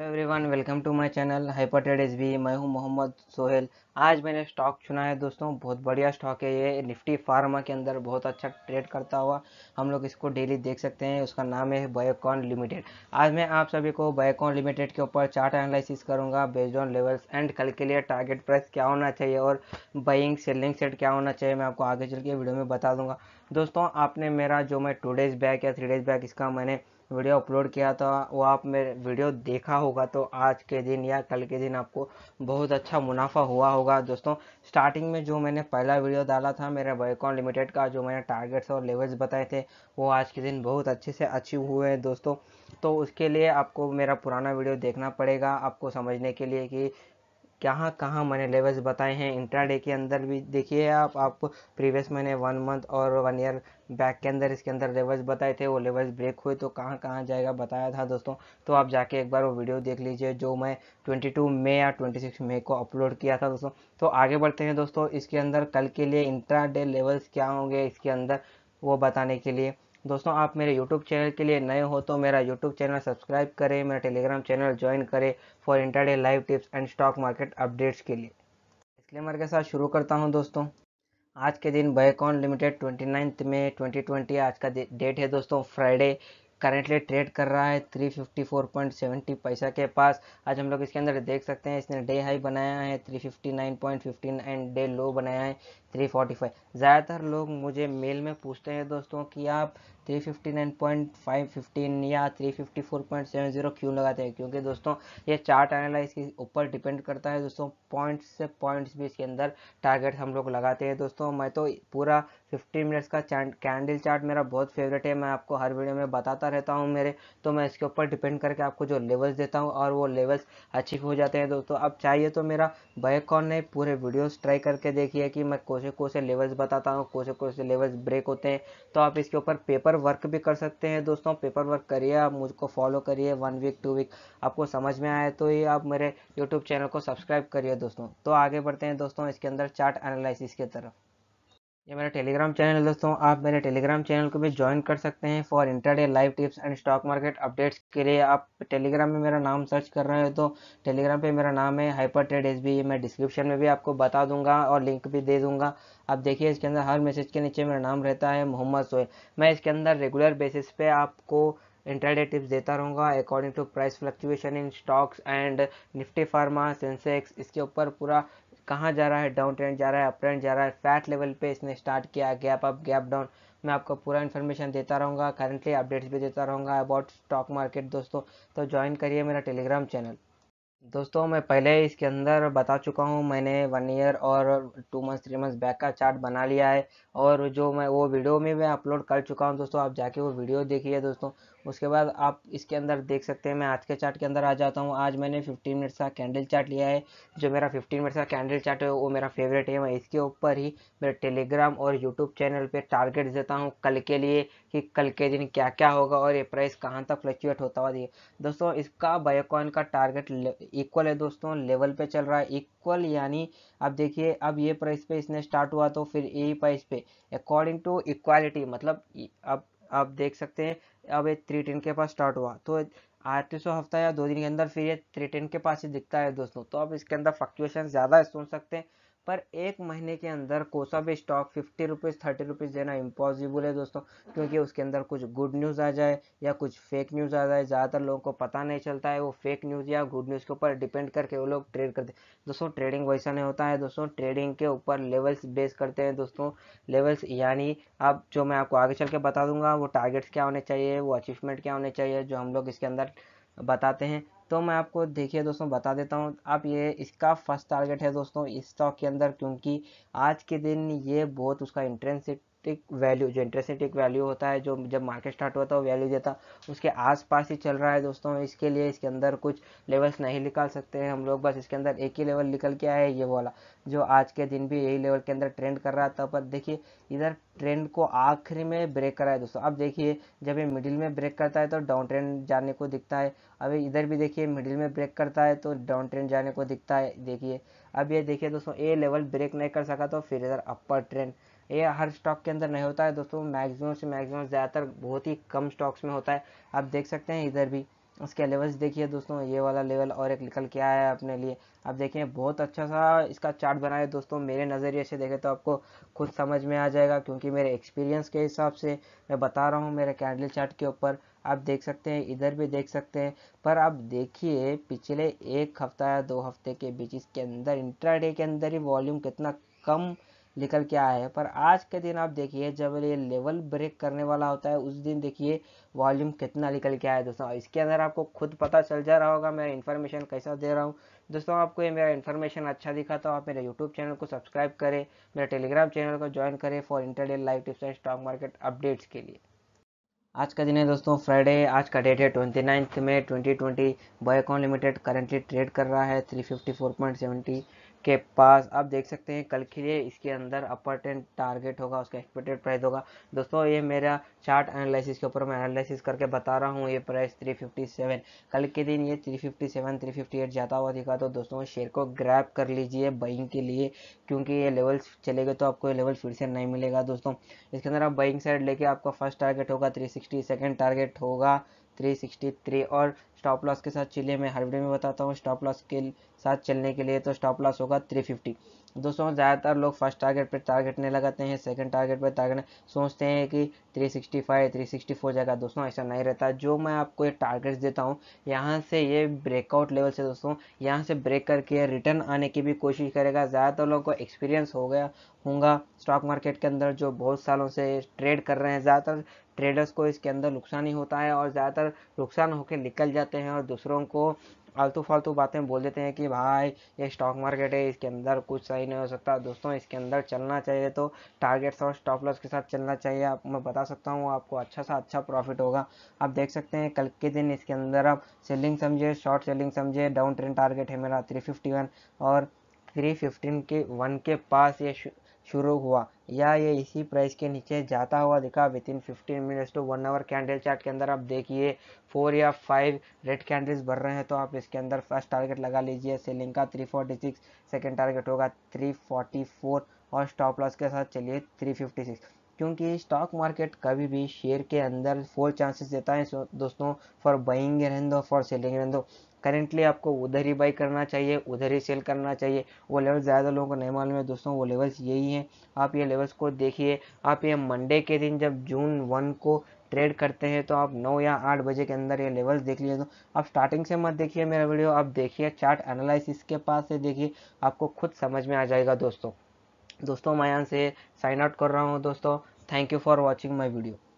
hello everyone welcome to my channel hyper trade S B मैं हूं मोहम्मद सोहेल आज मैंने स्टॉक चुना है दोस्तों बहुत बढ़िया स्टॉक है ये निफ्टी फार्मा के अंदर बहुत अच्छा ट्रेड करता हुआ हम लोग इसको डेली देख सकते हैं उसका नाम है बायोकॉन लिमिटेड आज मैं आप सभी को बायोकॉन लिमिटेड के ऊपर चार्ट एनालिसिस करूँगा बेस्ड ऑन लेवल्स एंड कल के लिए टारगेट प्राइस क्या होना चाहिए और बाइंग सेलिंग सेट क्या होना चाहिए मैं आपको आगे चल के वीडियो में बता दूंगा दोस्तों आपने मेरा जो मैं टू डेज़ बैक या थ्री डेज़ बैक इसका मैंने वीडियो अपलोड किया था वो आप मेरे वीडियो देखा होगा तो आज के दिन या कल के दिन आपको बहुत अच्छा मुनाफा हुआ होगा दोस्तों स्टार्टिंग में जो मैंने पहला वीडियो डाला था मेरे बाइकॉन लिमिटेड का जो मैंने टारगेट्स और लेवल्स बताए थे वो आज के दिन बहुत अच्छे से अचीव हुए हैं दोस्तों तो उसके लिए आपको मेरा पुराना वीडियो देखना पड़ेगा आपको समझने के लिए कि कहाँ कहाँ मैंने लेवल्स बताए हैं इंट्राडे के अंदर भी देखिए आप आप प्रीवियस मैंने वन मंथ और वन ईयर बैक के अंदर इसके अंदर लेवल्स बताए थे वो लेवल्स ब्रेक हुए तो कहाँ कहाँ जाएगा बताया था दोस्तों तो आप जाके एक बार वो वीडियो देख लीजिए जो मैं 22 मई या 26 मई को अपलोड किया था दोस्तों तो आगे बढ़ते हैं दोस्तों इसके अंदर कल के लिए इंट्रा डे लेवल्स क्या होंगे इसके अंदर वो बताने के लिए दोस्तों आप मेरे YouTube चैनल के लिए नए हो तो मेरा YouTube चैनल सब्सक्राइब करें मेरा टेलीग्राम चैनल ज्वाइन करें for intraday live tips and stock market updates के लिए डिस्क्लेमर के साथ शुरू करता हूं दोस्तों आज के दिन बैकॉन लिमिटेड ट्वेंटी नाइन्थ में ट्वेंटी ट्वेंटी आज का डेट है दोस्तों फ्राइडे करेंटली ट्रेड कर रहा है three fifty four point seventy पैसा के पास आज हम लोग इसके अंदर देख सकते हैं इसने डे हाई बनाया है three fifty nine point fifty and day low बनाया है थ्री फोर्टी फाइव ज़्यादातर लोग मुझे मेल में पूछते हैं दोस्तों कि आप 359.515 या 354.70 क्यों लगाते हैं क्योंकि दोस्तों ये चार्ट एनालाइज के ऊपर डिपेंड करता है दोस्तों पॉइंट्स से पॉइंट्स भी इसके अंदर टारगेट हम लोग लगाते हैं दोस्तों मैं तो पूरा फिफ्टी मिनट्स का कैंडल चार्ट मेरा बहुत फेवरेट है मैं आपको हर वीडियो में बताता रहता हूँ मेरे तो मैं इसके ऊपर डिपेंड करके आपको जो लेवल्स देता हूँ और वो लेवल्स अचीव हो जाते हैं दोस्तों अब चाहिए तो मेरा कौन नहीं पूरे वीडियोस ट्राई करके देखिए कि मैं कोसे कोसे लेवल्स बताता हूँ कोसे कोसे लेवल्स ब्रेक होते हैं तो आप इसके ऊपर पेपर वर्क भी कर सकते हैं दोस्तों पेपर वर्क करिए आप मुझको फॉलो करिए वन वीक टू वीक आपको समझ में आए तो ये आप मेरे यूट्यूब चैनल को सब्सक्राइब करिए दोस्तों तो आगे बढ़ते हैं दोस्तों इसके अंदर चार्ट एनालिसिस की तरफ ये मेरा टेलीग्राम चैनल है दोस्तों आप मेरे टेलीग्राम चैनल को भी ज्वाइन कर सकते हैं for intraday live tips and stock market updates के लिए आप टेलीग्राम में मेरा नाम सर्च कर रहे हो तो टेलीग्राम पे मेरा नाम है हाइपर ट्रेड एस बी मैं डिस्क्रिप्शन में भी आपको बता दूंगा और लिंक भी दे दूंगा आप देखिए इसके अंदर हर मैसेज के नीचे मेरा नाम रहता है मोहम्मद सोहेल मैं इसके अंदर रेगुलर बेसिस पे आपको इंटरडे टिप्स देता रहूँगा according to price fluctuation in stocks and Nifty pharma Sensex इसके ऊपर पूरा कहाँ जा रहा है डाउन ट्रेंड जा रहा है अप ट्रेंड जा रहा है फैट लेवल पे इसने स्टार्ट किया गैप अप गैप डाउन मैं आपको पूरा इन्फॉर्मेशन देता रहूँगा करंटली अपडेट्स भी देता रहूँगा अबाउट स्टॉक मार्केट दोस्तों तो ज्वाइन करिए मेरा टेलीग्राम चैनल दोस्तों मैं पहले इसके अंदर बता चुका हूँ मैंने वन ईयर और two months three months back का चार्ट बना लिया है और जो मैं वो वीडियो में मैं अपलोड कर चुका हूँ दोस्तों आप जाके वो वीडियो देखिए दोस्तों उसके बाद आप इसके अंदर देख सकते हैं मैं आज के चार्ट के अंदर आ जाता हूँ आज मैंने 15 मिनट्स का कैंडल चार्ट लिया है जो मेरा 15 मिनट्स का कैंडल चार्ट है वो मेरा फेवरेट है मैं इसके ऊपर ही मेरे टेलीग्राम और यूट्यूब चैनल पे टारगेट देता हूँ कल के लिए कि कल के दिन क्या क्या होगा और ये प्राइस कहाँ तक फ्लक्चुएट होता हुआ दोस्तों इसका बायोकॉइन का टारगेट इक्वल है दोस्तों लेवल पर चल रहा है इक्वल यानी अब देखिए अब ये प्राइस पे इसने स्टार्ट हुआ तो फिर यही प्राइस पे अकॉर्डिंग टू इक्वालिटी मतलब अब आप देख सकते हैं अब ये थ्री टेन के पास स्टार्ट हुआ तो आरतीसौ हफ्ता या दो दिन के अंदर फिर ये थ्री टेन के पास ही दिखता है दोस्तों तो अब इसके अंदर फ्लक्चुएशन ज़्यादा सुन सकते हैं पर एक महीने के अंदर कोसा भी stock fifty rupees thirty rupees देना इम्पॉसिबल है दोस्तों क्योंकि उसके अंदर कुछ गुड न्यूज़ आ जाए या कुछ फेक न्यूज़ आ जाए ज़्यादातर लोगों को पता नहीं चलता है वो फेक न्यूज़ या गुड न्यूज़ के ऊपर डिपेंड करके वो लोग ट्रेड करते हैं दोस्तों ट्रेडिंग वैसा नहीं होता है दोस्तों ट्रेडिंग के ऊपर लेवल्स बेस करते हैं दोस्तों लेवल्स यानी आप जो मैं आपको आगे चल के बता दूंगा वो टारगेट्स क्या होने चाहिए वो अचीवमेंट क्या होने चाहिए जो हम लोग इसके अंदर बताते हैं तो मैं आपको देखिए दोस्तों बता देता हूँ आप ये इसका फर्स्ट टारगेट है दोस्तों इस स्टॉक के अंदर क्योंकि आज के दिन ये बहुत उसका इंट्रेंसिक टिक वैल्यू जो इंट्रेसेंटिक वैल्यू होता है जो जब मार्केट स्टार्ट हुआ था वो वैल्यू देता उसके आसपास ही चल रहा है दोस्तों इसके लिए इसके अंदर कुछ लेवल्स नहीं निकाल सकते हैं हम लोग बस इसके अंदर एक ही लेवल निकल के आए ये वाला जो आज के दिन भी यही लेवल के अंदर ट्रेंड कर रहा था पर देखिए इधर ट्रेंड को आखिरी में ब्रेक करा है दोस्तों अब देखिए जब ये मिडिल में ब्रेक करता है तो डाउन ट्रेंड जाने को दिखता है अभी इधर भी देखिए मिडिल में ब्रेक करता है तो डाउन ट्रेंड जाने को दिखता है देखिए अब ये देखिए दोस्तों ये लेवल ब्रेक नहीं कर सका तो फिर इधर अपर ट्रेंड ये हर स्टॉक के अंदर नहीं होता है दोस्तों मैक्सिमम से मैक्सिमम ज़्यादातर बहुत ही कम स्टॉक्स में होता है आप देख सकते हैं इधर भी इसके लेवल्स देखिए दोस्तों ये वाला लेवल और एक निकल के आया है अपने लिए आप देखिए बहुत अच्छा सा इसका चार्ट बना है दोस्तों मेरे नज़रिए से देखें तो आपको खुद समझ में आ जाएगा क्योंकि मेरे एक्सपीरियंस के हिसाब से मैं बता रहा हूँ मेरे कैंडल चार्ट के ऊपर आप देख सकते हैं इधर भी देख सकते हैं पर आप देखिए पिछले एक हफ्ता या दो हफ्ते के बीच इसके अंदर इंट्राडे के अंदर ही वॉल्यूम कितना कम निकल के आया है पर आज के दिन आप देखिए जब ये लेवल ब्रेक करने वाला होता है उस दिन देखिए वॉल्यूम कितना निकल के आया है दोस्तों इसके अंदर आपको खुद पता चल जा रहा होगा मैं इन्फॉर्मेशन कैसा दे रहा हूँ दोस्तों आपको ये मेरा इन्फॉर्मेशन अच्छा दिखा तो आप मेरे यूट्यूब चैनल को सब्सक्राइब करें मेरे टेलीग्राम चैनल को ज्वाइन करें for intraday live tips and stock market updates के लिए आज का दिन है दोस्तों फ्राइडे आज का डेट है ट्वेंटी नाइन्थ में twenty twenty Biocon limited currently trade कर रहा है three fifty four point seventy के पास आप देख सकते हैं कल के लिए इसके अंदर अपर टेन टारगेट होगा उसका एक्सपेक्टेड प्राइस होगा दोस्तों ये मेरा चार्ट एनालिसिस के ऊपर मैं एनालिसिस करके बता रहा हूँ ये प्राइस 357 कल के दिन ये 357 358 जाता हुआ दिखा तो दोस्तों शेयर को ग्रैप कर लीजिए बाइंग के लिए क्योंकि ये लेवल्स चले गए तो आपको ये लेवल फिर से नहीं मिलेगा दोस्तों इसके अंदर आप बाइंग साइड लेके आपका फर्स्ट टारगेट होगा थ्री सेकेंड टारगेट होगा 363 और स्टॉप लॉस के साथ चलिए मैं हर वीडियो में बताता हूँ स्टॉप लॉस के साथ चलने के लिए तो स्टॉप लॉस होगा थ्री फिफ्टी दोस्तों ज़्यादातर लोग फर्स्ट टारगेट पर टारगेट नहीं लगाते हैं सेकंड टारगेट पर टारगेट सोचते हैं कि 365 364 जाएगा दोस्तों ऐसा नहीं रहता जो मैं आपको ये टारगेट्स देता हूँ यहाँ से ये ब्रेकआउट लेवल से दोस्तों यहाँ से ब्रेक करके रिटर्न आने की भी कोशिश करेगा ज़्यादातर लोगों को एक्सपीरियंस हो गया होंगे स्टॉक मार्केट के अंदर जो बहुत सालों से ट्रेड कर रहे हैं ज़्यादातर ट्रेडर्स को इसके अंदर नुकसान ही होता है और ज़्यादातर नुकसान होकर निकल जाता जाते हैं और दूसरों को फालतू फालतू बातें बोल देते हैं कि भाई ये स्टॉक मार्केट है इसके अंदर कुछ सही नहीं हो सकता दोस्तों इसके अंदर चलना चाहिए तो टारगेट्स और स्टॉप लॉस के साथ चलना चाहिए आप मैं बता सकता हूँ आपको अच्छा सा अच्छा प्रॉफिट होगा आप देख सकते हैं कल के दिन इसके अंदर आप सेलिंग समझे शॉर्ट सेलिंग समझे डाउन ट्रेंड टारगेट है मेरा थ्री और थ्री के वन के पास ये शुरू हुआ या ये इसी प्राइस के नीचे जाता हुआ दिखा within fifteen minutes to one hour candle chart के अंदर आप देखिए फोर या फाइव रेड कैंडल्स बढ़ रहे हैं तो आप इसके अंदर फर्स्ट टारगेट लगा लीजिए सेलिंग का three forty six second target होगा थ्री फोर्टी फोर और स्टॉप लॉस के साथ चलिए थ्री फिफ्टी सिक्स क्योंकि स्टॉक मार्केट कभी भी शेयर के अंदर फोर चांसेस देता है दोस्तों फॉर बाइंग रहने दो फॉर सेलिंग रहने दो करेंटली आपको उधर ही बाई करना चाहिए उधर ही सेल करना चाहिए वो लेवल ज़्यादा लोगों को नहीं मालूम है दोस्तों वो लेवल्स यही हैं आप ये लेवल्स को देखिए आप ये मंडे के दिन जब जून वन को ट्रेड करते हैं तो आप नौ या आठ बजे के अंदर ये लेवल्स देख लीजिए तो आप स्टार्टिंग से मत देखिए मेरा वीडियो आप देखिए चार्ट एनालिसिस के पास से देखिए आपको खुद समझ में आ जाएगा दोस्तों दोस्तों मैं यहाँ से साइन आउट कर रहा हूँ दोस्तों thank you for watching my video